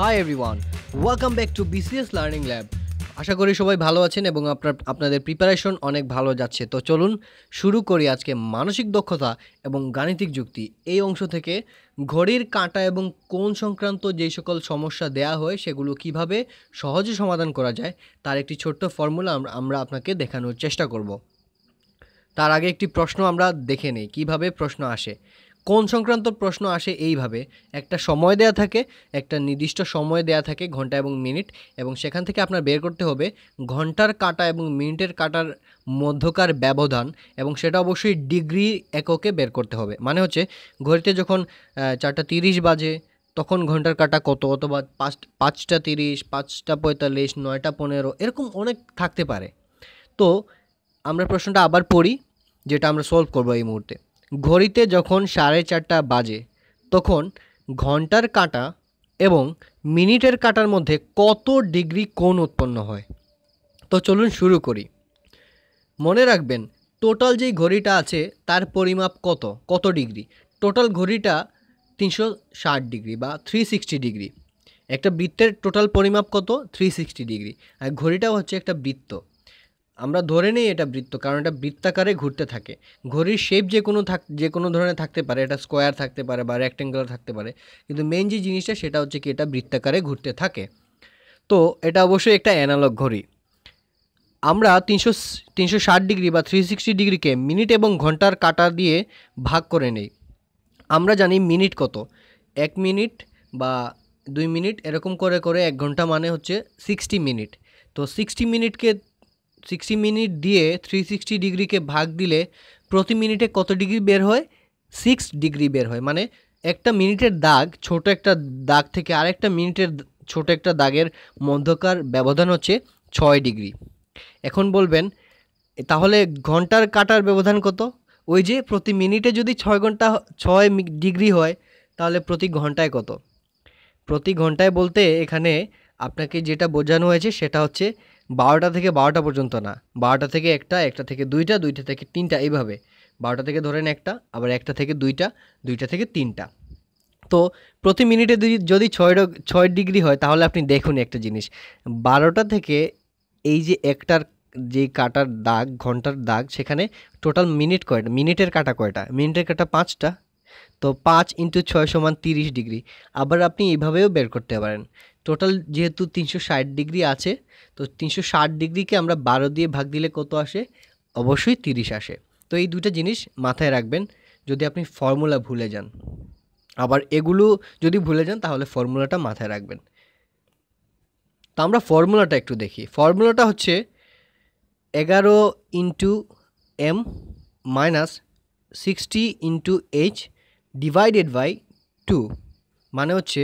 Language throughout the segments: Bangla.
high everyone welcome back to BCS learning lab আশা করি সবাই ভালো আছেন এবং আপনার আপনাদের প্রিপারেশন অনেক ভালো যাচ্ছে তো চলুন শুরু করি আজকে মানসিক দক্ষতা এবং গাণিতিক যুক্তি এই অংশ থেকে ঘড়ির কাঁটা এবং কোন সংক্রান্ত যেই সকল সমস্যা দেয়া হয় সেগুলো কিভাবে সহজে সমাধান করা যায় তার একটি ছোট্ট ফর্মুলা আমরা আপনাকে দেখানোর চেষ্টা করব তার আগে একটি প্রশ্ন আমরা দেখে নিই কীভাবে প্রশ্ন আসে কোন সংক্রান্ত প্রশ্ন আসে এইভাবে একটা সময় দেয়া থাকে একটা নির্দিষ্ট সময় দেয়া থাকে ঘন্টা এবং মিনিট এবং সেখান থেকে আপনার বের করতে হবে ঘন্টার কাটা এবং মিনিটের কাটার মধ্যকার ব্যবধান এবং সেটা অবশ্যই ডিগ্রি এককে বের করতে হবে মানে হচ্ছে ঘড়িতে যখন চারটা তিরিশ বাজে তখন ঘন্টার কাটা কত অথবা পাঁচ পাঁচটা তিরিশ পাঁচটা পঁয়তাল্লিশ নয়টা পনেরো এরকম অনেক থাকতে পারে তো আমরা প্রশ্নটা আবার পড়ি যেটা আমরা সলভ করবো এই মুহূর্তে ঘড়িতে যখন সাড়ে চারটা বাজে তখন ঘন্টার কাঁটা এবং মিনিটের কাঁটার মধ্যে কত ডিগ্রি কোণ উৎপন্ন হয় তো চলুন শুরু করি মনে রাখবেন টোটাল যেই ঘড়িটা আছে তার পরিমাপ কত কত ডিগ্রি টোটাল ঘড়িটা তিনশো ষাট ডিগ্রি বা থ্রি সিক্সটি ডিগ্রি একটা বৃত্তের টোটাল পরিমাপ কত থ্রি সিক্সটি ডিগ্রি আর ঘড়িটাও হচ্ছে একটা বৃত্ত আমরা ধরে নিই এটা বৃত্ত কারণ এটা বৃত্তাকারে ঘুরতে থাকে ঘড়ির শেপ যে কোনো থাক যে কোনো ধরনের থাকতে পারে এটা স্কোয়ার থাকতে পারে বা রেক্ট্যাঙ্গুলার থাকতে পারে কিন্তু মেন যে জিনিসটা সেটা হচ্ছে কি এটা বৃত্তাকারে ঘুরতে থাকে তো এটা অবশ্যই একটা অ্যানালগ ঘড়ি আমরা তিনশো তিনশো ষাট ডিগ্রি বা থ্রি সিক্সটি ডিগ্রিকে মিনিট এবং ঘন্টার কাটা দিয়ে ভাগ করে নেই আমরা জানি মিনিট কত এক মিনিট বা দুই মিনিট এরকম করে করে এক ঘন্টা মানে হচ্ছে সিক্সটি মিনিট তো সিক্সটি মিনিটকে সিক্সটি মিনিট দিয়ে থ্রি সিক্সটি ডিগ্রিকে ভাগ দিলে প্রতি মিনিটে কত ডিগ্রি বের হয় সিক্স ডিগ্রি বের হয় মানে একটা মিনিটের দাগ ছোট একটা দাগ থেকে আরেকটা মিনিটের ছোট একটা দাগের মধ্যকার ব্যবধান হচ্ছে ছয় ডিগ্রি এখন বলবেন তাহলে ঘন্টার কাটার ব্যবধান কত ওই যে প্রতি মিনিটে যদি ছয় ঘন্টা ছয় ডিগ্রি হয় তাহলে প্রতি ঘন্টায় কত প্রতি ঘন্টায় বলতে এখানে আপনাকে যেটা বোঝানো হয়েছে সেটা হচ্ছে বারোটা থেকে বারোটা পর্যন্ত না বারোটা থেকে একটা একটা থেকে দুইটা দুইটা থেকে তিনটা এইভাবে বারোটা থেকে ধরেন একটা আবার একটা থেকে দুইটা দুইটা থেকে তিনটা তো প্রতি মিনিটে যদি ছয় ছয় ডিগ্রি হয় তাহলে আপনি দেখুন একটা জিনিস বারোটা থেকে এই যে একটার যে কাটার দাগ ঘন্টার দাগ সেখানে টোটাল মিনিট কয়টা মিনিটের কাটা কয়টা মিনিটের কাটা পাঁচটা তো পাঁচ ইন্টু ছয় সমান তিরিশ ডিগ্রি আবার আপনি এইভাবেও বের করতে পারেন টোটাল যেহেতু তিনশো ষাট ডিগ্রি আছে তো তিনশো ষাট ডিগ্রিকে আমরা বারো দিয়ে ভাগ দিলে কত আসে অবশ্যই তিরিশ আসে তো এই দুটো জিনিস মাথায় রাখবেন যদি আপনি ফর্মুলা ভুলে যান আবার এগুলো যদি ভুলে যান তাহলে ফর্মুলাটা মাথায় রাখবেন তো আমরা ফর্মুলাটা একটু দেখি ফর্মুলাটা হচ্ছে এগারো into M minus sixty into H divided by two মানে হচ্ছে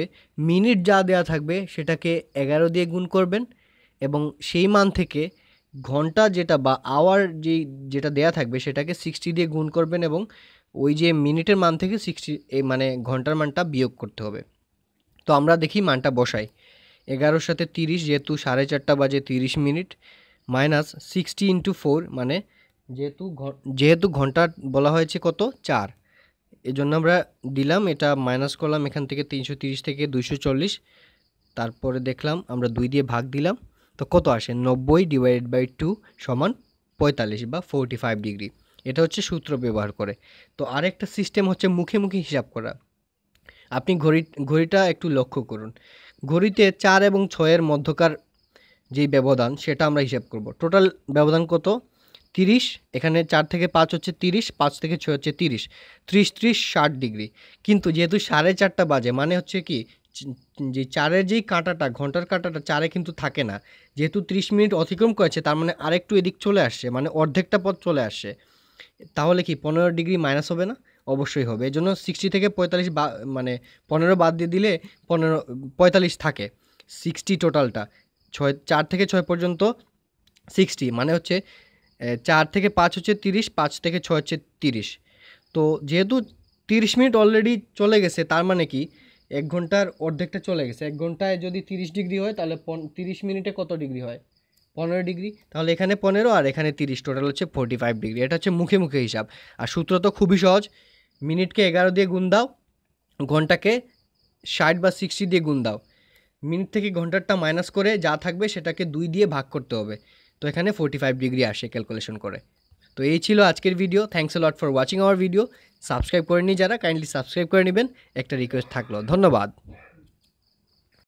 মিনিট যা দেয়া থাকবে সেটাকে এগারো দিয়ে গুণ করবেন এবং সেই মান থেকে ঘন্টা যেটা বা আওয়ার যে যেটা দেয়া থাকবে সেটাকে সিক্সটি দিয়ে গুণ করবেন এবং ওই যে মিনিটের মান থেকে সিক্সটি মানে ঘন্টার মানটা বিয়োগ করতে হবে তো আমরা দেখি মানটা বসাই এগারোর সাথে তিরিশ যেহেতু সাড়ে চারটা বাজে তিরিশ minute minus sixty into four মানে যেহেতু যেহেতু ঘন্টা বলা হয়েছে কত চার এজন্য জন্য আমরা দিলাম এটা মাইনাস করলাম এখান থেকে তিনশো থেকে দুইশো তারপরে দেখলাম আমরা দুই দিয়ে ভাগ দিলাম তো কত আসে নব্বই ডিভাইডেড বাই টু সমান পঁয়তাল্লিশ বা ফোরটি ফাইভ ডিগ্রি এটা হচ্ছে সূত্র ব্যবহার করে তো আরেকটা সিস্টেম হচ্ছে মুখে মুখে হিসাব করা আপনি ঘড়ি ঘড়িটা একটু লক্ষ্য করুন ঘড়িতে চার এবং ছয়ের মধ্যকার যেই ব্যবধান সেটা আমরা হিসাব করব টোটাল ব্যবধান কত তিরিশ এখানে চার থেকে পাঁচ হচ্ছে তিরিশ পাঁচ থেকে 6 হচ্ছে তিরিশ 30 30 ষাট ডিগ্রি কিন্তু যেহেতু সাড়ে চারটা বাজে মানে হচ্ছে কি যে এর যেই কাঁটাটা ঘন্টার কাঁটাটা চারে কিন্তু থাকে না যেহেতু 30 মিনিট অতিক্রম করেছে তার মানে আরেকটু এদিক চলে আসছে মানে অর্ধেকটা পথ চলে আসছে তাহলে কি পনেরো ডিগ্রি মাইনাস হবে না অবশ্যই হবে এই জন্য সিক্সটি থেকে পঁয়তাল্লিশ বা মানে পনেরো বাদ দিয়ে দিলে পনেরো পঁয়তাল্লিশ থাকে সিক্সটি টোটালটা ছয় চার থেকে ছয় পর্যন্ত সিক্সটি মানে হচ্ছে চার থেকে পাঁচ হচ্ছে তিরিশ পাঁচ থেকে ছয় হচ্ছে তিরিশ তো যেহেতু তিরিশ মিনিট অলরেডি চলে গেছে তার মানে কি এক ঘন্টার অর্ধেকটা চলে গেছে এক ঘন্টায় যদি তিরিশ ডিগ্রি হয় তাহলে পন তিরিশ মিনিটে কত ডিগ্রি হয় পনেরো ডিগ্রি তাহলে এখানে পনেরো আর এখানে তিরিশ টোটাল হচ্ছে ফোর্টি ফাইভ ডিগ্রি এটা হচ্ছে মুখে মুখে হিসাব আর সূত্র তো খুবই সহজ মিনিটকে এগারো দিয়ে গুণ দাও ঘন্টাকে ষাট বা সিক্সটি দিয়ে গুণ দাও মিনিট থেকে ঘন্টারটা মাইনাস করে যা থাকবে সেটাকে দুই দিয়ে ভাগ করতে হবে তো এখানে ফোর্টি ফাইভ ডিগ্রি আসে ক্যালকুলেশন করে তো এই ছিল আজকের video thanks lot for watching our video subscribe করেনি যারা কাইন্ডলি সাবস্ক্রাইব করে নেবেন একটা রিকোয়েস্ট থাকলো ধন্যবাদ